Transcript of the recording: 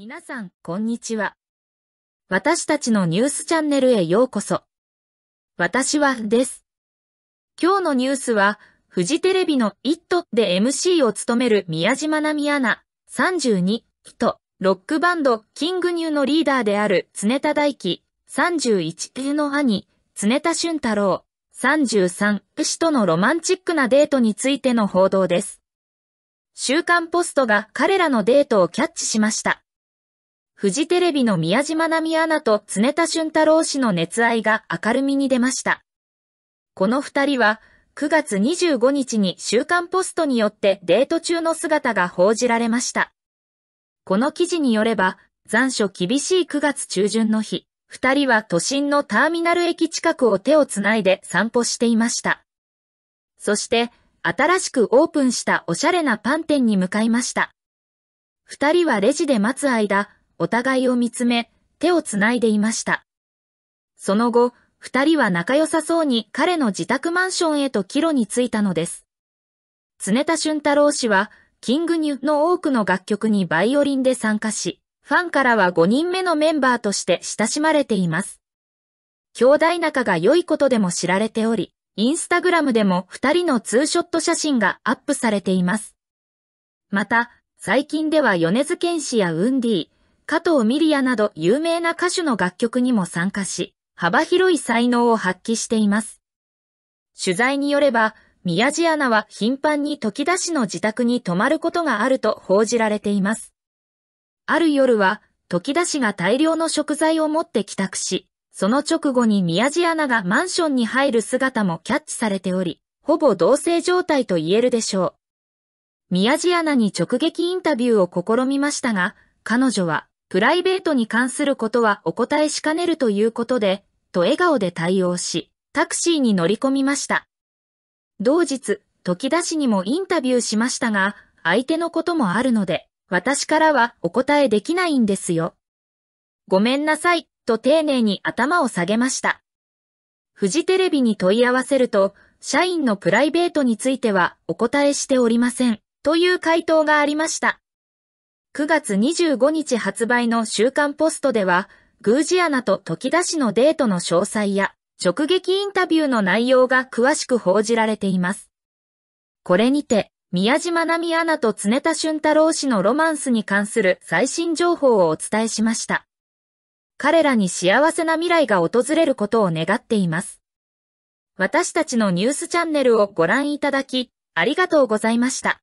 皆さん、こんにちは。私たちのニュースチャンネルへようこそ。私は、です。今日のニュースは、フジテレビのットで MC を務める宮島奈美アナ、32と、ロックバンド、キングニューのリーダーである常田大輝、31の兄、常田俊太郎、33氏とのロマンチックなデートについての報道です。週刊ポストが彼らのデートをキャッチしました。フジテレビの宮島奈美アナと常田俊太郎氏の熱愛が明るみに出ました。この二人は、9月25日に週刊ポストによってデート中の姿が報じられました。この記事によれば、残暑厳しい9月中旬の日、二人は都心のターミナル駅近くを手をつないで散歩していました。そして、新しくオープンしたおしゃれなパン店に向かいました。二人はレジで待つ間、お互いを見つめ、手をつないでいました。その後、二人は仲良さそうに彼の自宅マンションへと帰路に着いたのです。常田俊太郎氏は、キングニュの多くの楽曲にバイオリンで参加し、ファンからは5人目のメンバーとして親しまれています。兄弟仲が良いことでも知られており、インスタグラムでも二人のツーショット写真がアップされています。また、最近では米津玄師やウンディ、加藤ミリアなど有名な歌手の楽曲にも参加し、幅広い才能を発揮しています。取材によれば、宮地アナは頻繁に時田氏の自宅に泊まることがあると報じられています。ある夜は、時田氏が大量の食材を持って帰宅し、その直後に宮地アナがマンションに入る姿もキャッチされており、ほぼ同性状態と言えるでしょう。宮地アナに直撃インタビューを試みましたが、彼女はプライベートに関することはお答えしかねるということで、と笑顔で対応し、タクシーに乗り込みました。同日、時田氏にもインタビューしましたが、相手のこともあるので、私からはお答えできないんですよ。ごめんなさい、と丁寧に頭を下げました。フジテレビに問い合わせると、社員のプライベートについてはお答えしておりません、という回答がありました。9月25日発売の週刊ポストでは、宮司アナと時田氏のデートの詳細や、直撃インタビューの内容が詳しく報じられています。これにて、宮島奈美アナと常田俊太郎氏のロマンスに関する最新情報をお伝えしました。彼らに幸せな未来が訪れることを願っています。私たちのニュースチャンネルをご覧いただき、ありがとうございました。